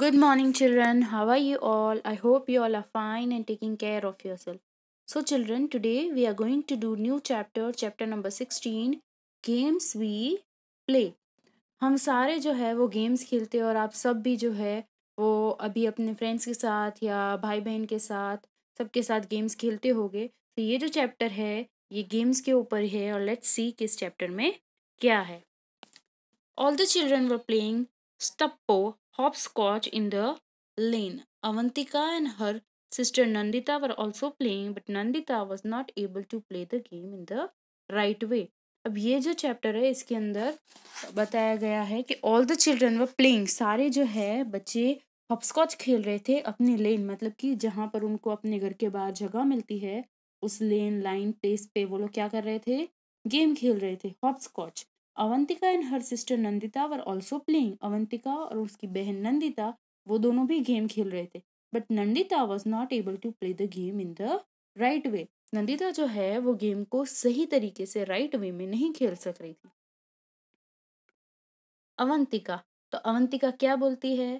Good morning, children. How are you all? I hope you all are fine and taking care of yourself. So, children, today we are going to do new chapter, chapter number 16, Games We Play. हम सारे जो है वो games खेलते हैं और आप सब भी जो है वो अभी अपने फ्रेंड्स के साथ या भाई बहन के साथ सबके साथ गेम्स खेलते होगे तो ये जो चैप्टर है ये गेम्स के ऊपर है और लेट्स सी किस चैप्टर में क्या है all the children were playing stapu hopscotch in the lane. Avantika and her sister Nandita were also playing, but Nandita was not able to play the game in the right way. अब ये जो chapter है इसके अंदर बताया गया है कि all the children were playing सारे जो है बच्चे हॉपस्कॉच खेल रहे थे अपनी लेन मतलब कि जहाँ पर उनको अपने घर के बाहर जगह मिलती है उस लेन लाइन प्लेस पे वो लोग क्या कर रहे थे गेम खेल रहे थे hopscotch Avantika and her sister Nandita were also playing Avantika और उसकी बहन नंदिता वो दोनों भी गेम खेल रहे थे but Nandita was not able to play the game in the right way Nandita जो है वो गेम को सही तरीके से राइट वे में नहीं खेल सक रही थी अवंतिका तो अवंतिका क्या बोलती है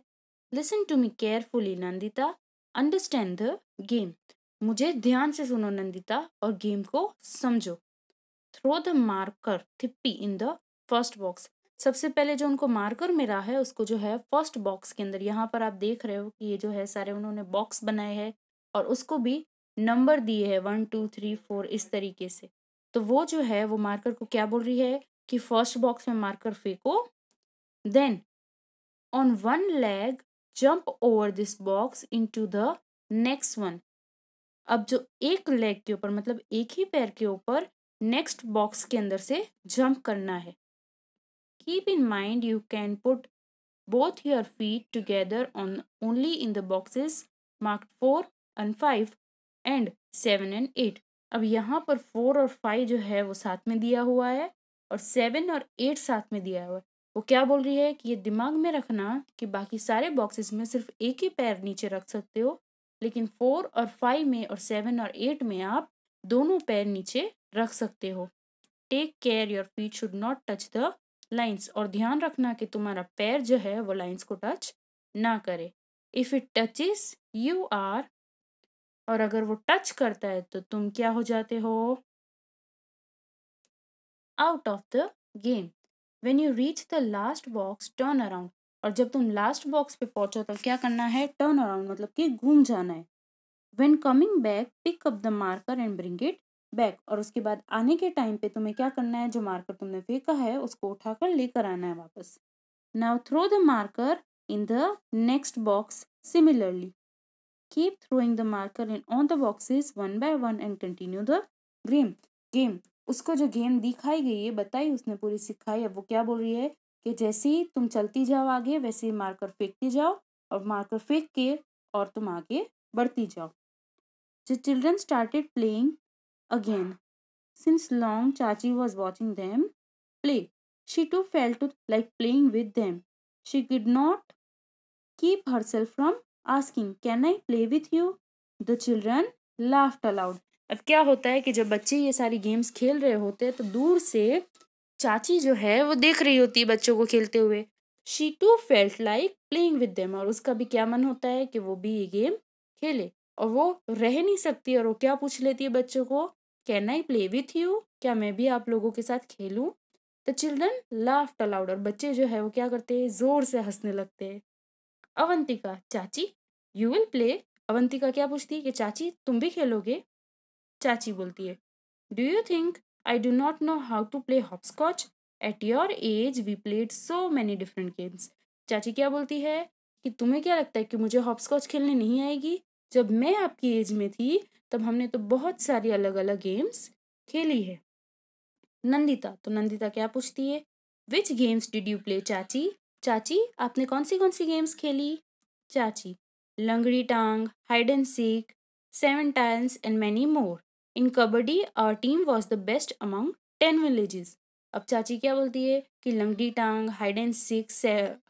listen to me carefully Nandita understand the game मुझे ध्यान से सुनो नंदिता और गेम को समझो throw the marker thippi in the first box सबसे पहले जो उनको मार्कर मिला है उसको जो है फर्स्ट बॉक्स के अंदर यहाँ पर आप देख रहे हो कि ये जो है सारे उन्होंने बॉक्स बनाए हैं और उसको भी नंबर दिए है वन टू थ्री फोर इस तरीके से तो वो जो है वो मार्कर को क्या बोल रही है कि फर्स्ट बॉक्स में मार्कर फेंको then on one leg jump over this box to the next one अब जो एक लेग के ऊपर मतलब एक ही पैर के ऊपर नेक्स्ट बॉक्स के अंदर से जंप करना है Keep in mind you can put both your feet together on only in the boxes marked 4 and 5 and 7 and 8. अब यहाँ पर 4 और 5 जो है वो साथ में दिया हुआ है और 7 और 8 साथ में दिया हुआ है वो क्या बोल रही है कि ये दिमाग में रखना कि बाकी सारे बॉक्सेस में सिर्फ एक ही पैर नीचे रख सकते हो लेकिन फोर और फाइव में और सेवन और एट में आप दोनों पैर नीचे रख सकते हो take care your feet should not touch the lines और ध्यान रखना कि तुम्हारा पैर जो है वो लाइंस को टच ना करे if it touches you are और अगर वो टच करता है तो तुम क्या हो जाते हो out of the game when you reach the last box turn around और जब तुम लास्ट बॉक्स पे पहुंचो तो क्या करना है टर्न अराउंड मतलब कि घूम जाना है when coming back pick up the marker and bring it back और उसके बाद आने के टाइम पे तुम्हें क्या करना है जो मार्कर तुमने फेंका है उसको उठाकर लेकर आना है वापस now throw the marker in the next box similarly keep throwing the marker in on the boxes one by one and continue the game game उसको जो गेम दिखाई गई है बताई उसने पूरी सिखाई है वो क्या बोल रही है कि जैसे ही तुम चलती जाओ आगे वैसे ही मार्कर फेंकती जाओ और मार्कर फेंक के और तुम आगे बढ़ती जाओ the children started playing again. Since long Chachi was watching them play, she too felt to like playing with them. She could not keep herself from asking, Can I play with you? The children laughed aloud. अब क्या होता है कि जब बच्चे ये सारी games खेल रहे होते हैं तो दूर से चाची जो है वो देख रही होती है बच्चों को खेलते हुए she too felt like playing with them और उसका भी क्या मन होता है कि वो भी ये गेम खेले और वो रह नहीं सकती और वो क्या पूछ लेती है बच्चों को can I play with you क्या मैं भी आप लोगों के साथ खेलूँ द चिल्ड्रन लाफ्ट अलाउड और बच्चे जो है वो क्या करते हैं जोर से हंसने लगते हैं अवंतिका चाची यू विल प्ले अवंतिका क्या पूछती है कि चाची तुम भी खेलोगे चाची बोलती है do you think I do not know how to play hopscotch at your age we played so many different games चाची क्या बोलती है कि तुम्हें क्या लगता है कि मुझे स्कॉच खेलने नहीं आएगी जब मैं आपकी एज में थी तब हमने तो बहुत सारी अलग अलग गेम्स खेली है नंदिता तो नंदिता क्या पूछती है which games did you play chachi chachi आपने कौन सी कौन सी गेम्स खेली चाची लंगड़ी टांग hide and seek seven tiles and many more in kabaddi our team was the best among ten villages अब चाची क्या बोलती है कि लंगड़ी टांग hide and seek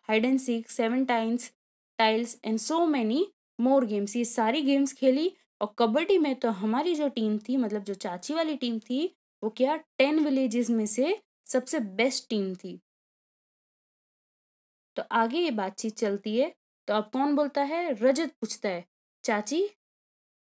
hide and seek seven tiles tiles and so many more games ये सारी गेम्स खेली और कबड्डी में तो हमारी जो टीम थी मतलब जो चाची वाली टीम थी वो क्या टेन विलेजेस में से सबसे बेस्ट टीम थी तो आगे ये बातचीत चलती है तो अब कौन बोलता है रजत पूछता है चाची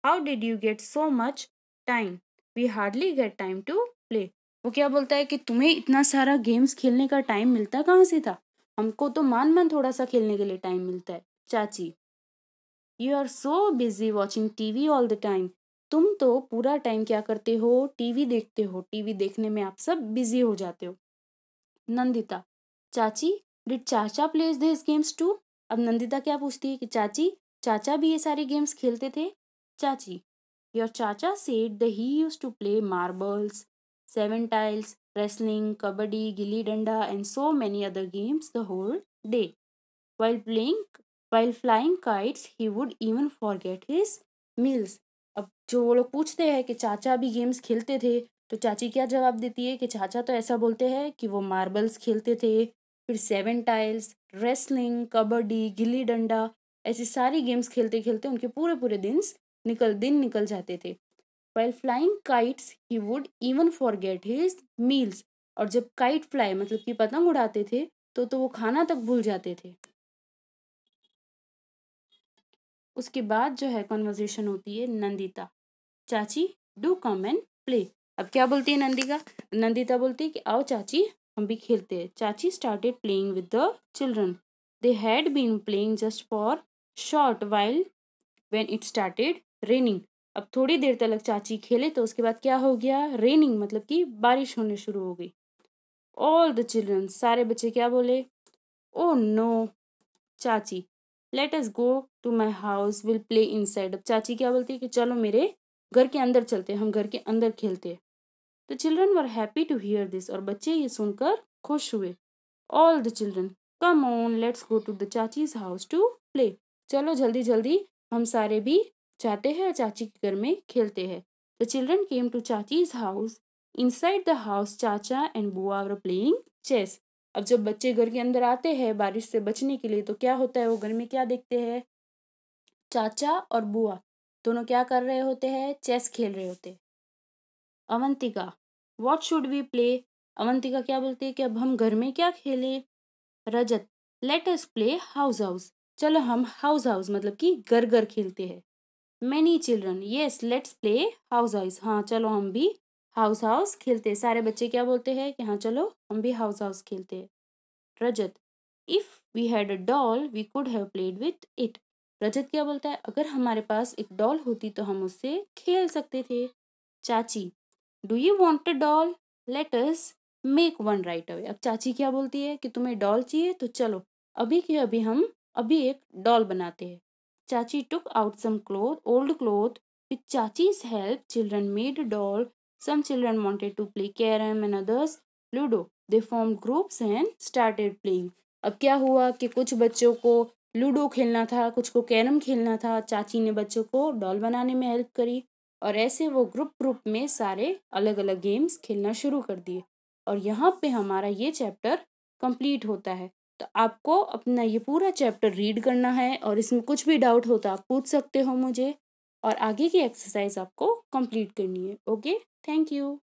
how did you get so much time we hardly get time to play वो क्या बोलता है कि तुम्हें इतना सारा गेम्स खेलने का टाइम मिलता कहाँ से था हमको तो मान मान थोड़ा सा खेलने के लिए टाइम मिलता है chachi you are so busy watching TV all the time तुम तो पूरा टाइम क्या करते हो टीवी देखते हो टीवी देखने में आप सब बिजी हो जाते हो नंदिता चाची डिड चाचा प्लेज दिस गेम्स टू अब नंदिता क्या पूछती है कि चाची चाचा भी ये सारे गेम्स खेलते थे chachi your chacha said the he used to play marbles seven tiles wrestling kabaddi gilli danda and so many other games the whole day while playing while flying kites he would even forget his meals अब जो वो लोग पूछते हैं कि चाचा भी गेम्स खेलते थे तो चाची क्या जवाब देती है कि चाचा तो ऐसा बोलते हैं कि वो मार्बल्स खेलते थे फिर seven tiles wrestling kabaddi gilli डंडा ऐसी सारी गेम्स खेलते खेलते उनके पूरे पूरे दिन निकल दिन निकल जाते थे while flying kites he would even forget his meals और जब काइट फ्लाई मतलब कि पतंग उड़ाते थे तो तो वो खाना तक भूल जाते थे उसके बाद जो है कॉन्वर्जेशन होती है नंदिता चाची डू कम एंड प्ले अब क्या बोलती है नंदिका नंदिता बोलती है कि आओ चाची हम भी खेलते हैं chachi started playing with the children they had been playing just for short while when it started raining अब थोड़ी देर तक चाची खेले तो उसके बाद क्या हो गया रेनिंग मतलब कि बारिश होने शुरू हो गई ऑल द चिल्ड्रन सारे बच्चे क्या बोले ओ oh नो चाची let's go to my house will play inside अब चाची क्या बोलती है कि चलो मेरे घर के अंदर चलते हम घर के अंदर खेलते the children were happy to hear this और बच्चे ये सुनकर खुश हुए all the children come on let's go to the चाचीज हाउस टू प्ले चलो जल्दी जल्दी हम सारे भी जाते हैं और चाची के घर में खेलते हैं द चिल्ड्रन केम टू चाचीज house inside the house चाचा एंड बुआ आर प्लेइंग चेस अब जब बच्चे घर के अंदर आते हैं बारिश से बचने के लिए तो क्या होता है वो घर में क्या देखते हैं चाचा और बुआ दोनों क्या कर रहे होते हैं चेस खेल रहे होते Avantika what should we play Avantika क्या बोलती है कि अब हम घर में क्या खेलें Rajat let us play house house चलो हम हाउस हाउस मतलब कि घर घर खेलते हैं many children yes let's play house house हाँ चलो हम भी हाउस हाउस खेलते सारे बच्चे क्या बोलते हैं कि हाँ चलो हम भी हाउस हाउस खेलते हैं Rajat if we had a doll we could have played with it Rajat क्या बोलता है अगर हमारे पास एक डॉल होती तो हम उससे खेल सकते थे चाची do you want a doll let's make one right away अब चाची क्या बोलती है कि तुम्हें डॉल चाहिए तो चलो अभी के अभी हम अभी एक डॉल बनाते हैं चाची took out some cloth old cloth with चाचीज help children made doll Some children wanted to play carrom and others ludo. They formed groups and started playing. अब क्या हुआ कि कुछ बच्चों को लूडो खेलना था कुछ को कैरम खेलना था चाची ने बच्चों को डॉल बनाने में हेल्प करी और ऐसे वो ग्रुप ग्रुप में सारे अलग अलग गेम्स खेलना शुरू कर दिए और यहाँ पे हमारा ये चैप्टर कंप्लीट होता है तो आपको अपना ये पूरा चैप्टर रीड करना है और इसमें कुछ भी डाउट हो तो आप पूछ सकते हो मुझे और आगे की एक्सरसाइज आपको कंप्लीट करनी है ओके थैंक यू